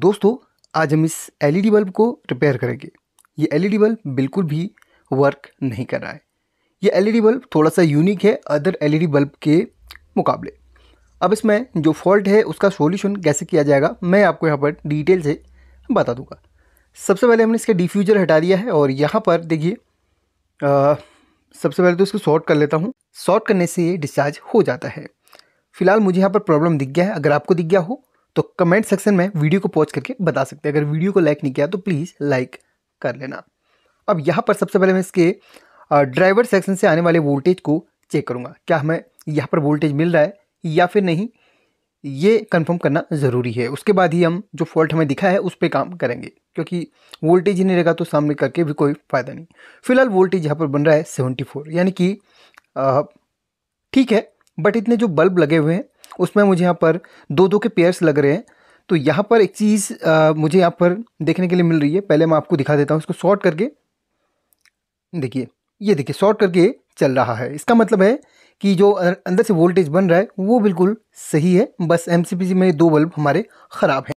दोस्तों आज हम इस एलईडी बल्ब को रिपेयर करेंगे ये एलईडी बल्ब बिल्कुल भी वर्क नहीं कर रहा है ये एलईडी बल्ब थोड़ा सा यूनिक है अदर एलईडी बल्ब के मुकाबले अब इसमें जो फॉल्ट है उसका सॉल्यूशन कैसे किया जाएगा मैं आपको यहाँ पर डिटेल से बता दूंगा सबसे पहले हमने इसका डिफ्यूजर हटा दिया है और यहाँ पर देखिए सबसे पहले तो इसको शॉर्ट कर लेता हूँ शॉर्ट करने से ये डिस्चार्ज हो जाता है फिलहाल मुझे यहाँ पर प्रॉब्लम दिख गया है अगर आपको दिख गया हो तो कमेंट सेक्शन में वीडियो को पॉज करके बता सकते हैं अगर वीडियो को लाइक नहीं किया तो प्लीज़ लाइक कर लेना अब यहाँ पर सबसे पहले मैं इसके ड्राइवर सेक्शन से आने वाले वोल्टेज को चेक करूँगा क्या हमें यहाँ पर वोल्टेज मिल रहा है या फिर नहीं ये कंफर्म करना ज़रूरी है उसके बाद ही हम जो फॉल्ट हमें दिखा है उस पर काम करेंगे क्योंकि वोल्टेज ही नहीं रहेगा तो सामने करके भी कोई फ़ायदा नहीं फिलहाल वोल्टेज यहाँ पर बन रहा है सेवेंटी फोर यानी कि ठीक है बट इतने जो बल्ब लगे हुए हैं उसमें मुझे यहाँ पर दो दो के पेयर्स लग रहे हैं तो यहाँ पर एक चीज़ मुझे यहाँ पर देखने के लिए मिल रही है पहले मैं आपको दिखा देता हूँ इसको शॉर्ट करके देखिए ये देखिए शॉर्ट करके चल रहा है इसका मतलब है कि जो अंदर से वोल्टेज बन रहा है वो बिल्कुल सही है बस एम में दो बल्ब हमारे ख़राब हैं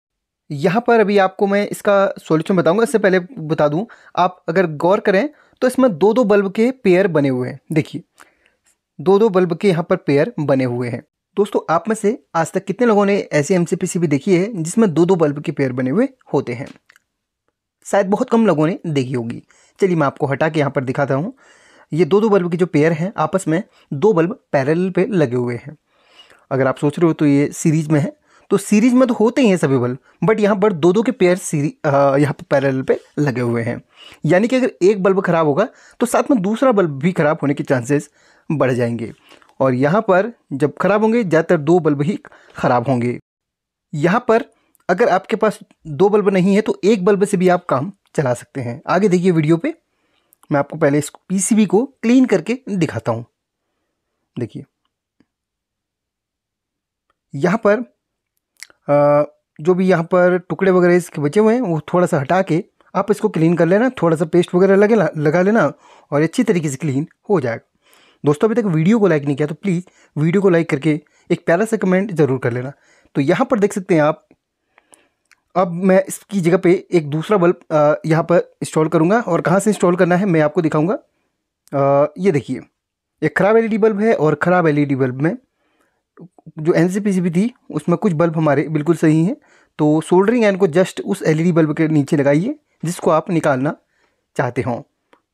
यहाँ पर अभी आपको मैं इसका सॉल्यूशन बताऊँगा इससे पहले बता दूँ आप अगर गौर करें तो इसमें दो दो बल्ब के पेयर बने हुए हैं देखिए दो दो बल्ब के यहाँ पर पेयर बने हुए हैं दोस्तों आप में से आज तक कितने लोगों ने ऐसी एम सी देखी है जिसमें दो दो बल्ब के पेयर बने हुए होते हैं शायद बहुत कम लोगों ने देखी होगी चलिए मैं आपको हटा के यहाँ पर दिखाता हूँ ये दो दो बल्ब के जो पेयर हैं आपस में दो बल्ब पैरल पे लगे हुए हैं अगर आप सोच रहे हो तो ये सीरीज में है तो सीरीज में तो होते ही हैं सभी बल्ब बट यहाँ पर दो दो के पेयर सीरी यहाँ पर पैरल पे लगे हुए हैं यानी कि अगर एक बल्ब खराब होगा तो साथ में दूसरा बल्ब भी खराब होने के चांसेस बढ़ जाएंगे और यहाँ पर जब ख़राब होंगे ज़्यादातर दो बल्ब ही ख़राब होंगे यहाँ पर अगर आपके पास दो बल्ब नहीं है तो एक बल्ब से भी आप काम चला सकते हैं आगे देखिए वीडियो पे मैं आपको पहले इस पीसीबी को क्लीन करके दिखाता हूँ देखिए यहाँ पर जो भी यहाँ पर टुकड़े वगैरह इसके बचे हुए हैं वो थोड़ा सा हटा के आप इसको क्लीन कर लेना थोड़ा सा पेस्ट वगैरह लगे लगा लेना और अच्छी तरीके से क्लीन हो जाएगा दोस्तों अभी तक वीडियो को लाइक नहीं किया तो प्लीज़ वीडियो को लाइक करके एक प्यारा सा कमेंट ज़रूर कर लेना तो यहाँ पर देख सकते हैं आप अब मैं इसकी जगह पे एक दूसरा बल्ब यहाँ पर इंस्टॉल करूँगा और कहाँ से इंस्टॉल करना है मैं आपको दिखाऊँगा ये देखिए एक ख़राब एल बल्ब है और ख़राब एल बल्ब में जो एन थी उसमें कुछ बल्ब हमारे बिल्कुल सही हैं तो सोल्डरिंग एन को जस्ट उस एल बल्ब के नीचे लगाइए जिसको आप निकालना चाहते हों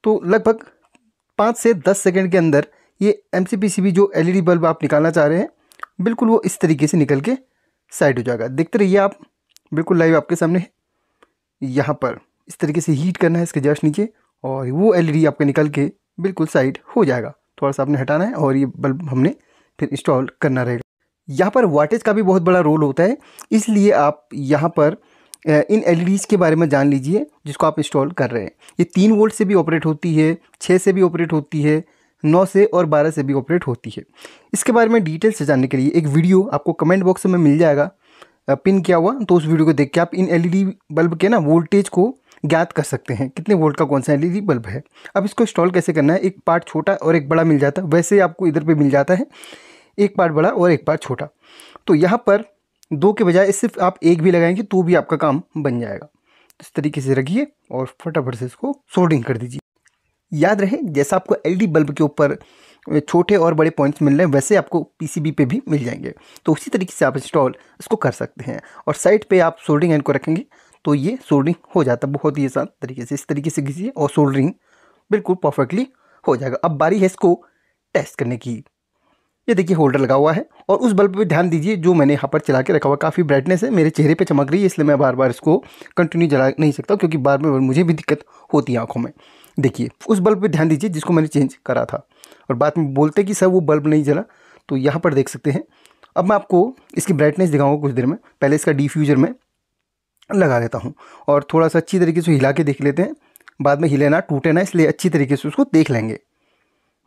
तो लगभग पाँच से दस सेकेंड के अंदर ये एम जो एल बल्ब e आप निकालना चाह रहे हैं बिल्कुल वो इस तरीके से निकल के साइड हो जाएगा देखते रहिए आप बिल्कुल लाइव आपके सामने है यहाँ पर इस तरीके से हीट करना है इसके जस्ट नीचे और वो एलईडी e आपका निकल के बिल्कुल साइड हो जाएगा थोड़ा सा आपने हटाना है और ये बल्ब हमने फिर इंस्टॉल करना रहेगा यहाँ पर वाटेज का भी बहुत बड़ा रोल होता है इसलिए आप यहाँ पर इन एल के बारे में जान लीजिए जिसको आप इंस्टॉल कर रहे हैं ये तीन वोल्ट से भी ऑपरेट होती है छः से भी ऑपरेट होती है नौ से और बारह से भी ऑपरेट होती है इसके बारे में डिटेल से जानने के लिए एक वीडियो आपको कमेंट बॉक्स में मिल जाएगा पिन किया हुआ तो उस वीडियो को देख के आप इन एल बल्ब के ना वोल्टेज को ज्ञात कर सकते हैं कितने वोल्ट का कौन सा एल बल्ब है अब इसको इंस्टॉल कैसे करना है एक पार्ट छोटा और एक बड़ा मिल जाता है वैसे आपको इधर पर मिल जाता है एक पार्ट बड़ा और एक पार्ट छोटा तो यहाँ पर दो के बजाय सिर्फ आप एक भी लगाएंगे तो भी आपका काम बन जाएगा इस तरीके से रखिए और फटाफट से इसको सोल्डिंग कर दीजिए याद रहे जैसा आपको एलईडी बल्ब के ऊपर छोटे और बड़े पॉइंट्स मिल रहे हैं वैसे आपको पीसीबी पे भी मिल जाएंगे तो उसी तरीके से आप इंस्टॉल इसको कर सकते हैं और साइड पे आप सोल्डिंग एंड को रखेंगे तो ये सोल्डिंग हो जाता है बहुत ही आसान तरीके से इस तरीके से घिसिए और सोल्डरिंग बिल्कुल परफेक्टली हो जाएगा अब बारी है इसको टेस्ट करने की ये देखिए होल्डर लगा हुआ है और उस बल्ब पे ध्यान दीजिए जो मैंने यहाँ पर चला के रखा हुआ काफ़ी ब्राइटनेस है मेरे चेहरे पे चमक रही है इसलिए मैं बार बार इसको कंटिन्यू जला नहीं सकता क्योंकि बार बार मुझे भी दिक्कत होती है आँखों में देखिए उस बल्ब पे ध्यान दीजिए जिसको मैंने चेंज करा था और बाद में बोलते कि सर वो बल्ब नहीं जला तो यहाँ पर देख सकते हैं अब मैं आपको इसकी ब्राइटनेस दिखाऊँगा कुछ देर में पहले इसका डिफ्यूजर में लगा लेता हूँ और थोड़ा सा अच्छी तरीके से हिला के देख लेते हैं बाद में हिले ना टूटे ना इसलिए अच्छी तरीके से उसको देख लेंगे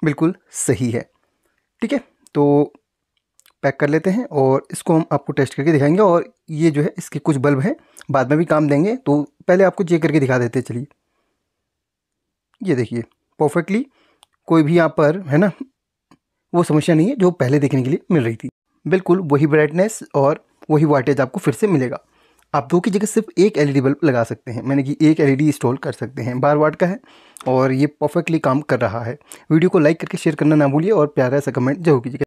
बिल्कुल सही है ठीक है तो पैक कर लेते हैं और इसको हम आपको टेस्ट करके दिखाएंगे और ये जो है इसके कुछ बल्ब हैं बाद में भी काम देंगे तो पहले आपको चेक करके दिखा देते हैं चलिए ये देखिए परफेक्टली कोई भी यहाँ पर है ना वो समस्या नहीं है जो पहले देखने के लिए मिल रही थी बिल्कुल वही ब्राइटनेस और वही वाटेज आपको फिर से मिलेगा आप दो की जगह सिर्फ एक एल e बल्ब लगा सकते हैं मैंने कि एक एल इंस्टॉल e कर सकते हैं बार वाट का है और ये परफेक्टली काम कर रहा है वीडियो को लाइक करके शेयर करना ना भूलिए और प्यारा सा कमेंट जरूर कीजिएगा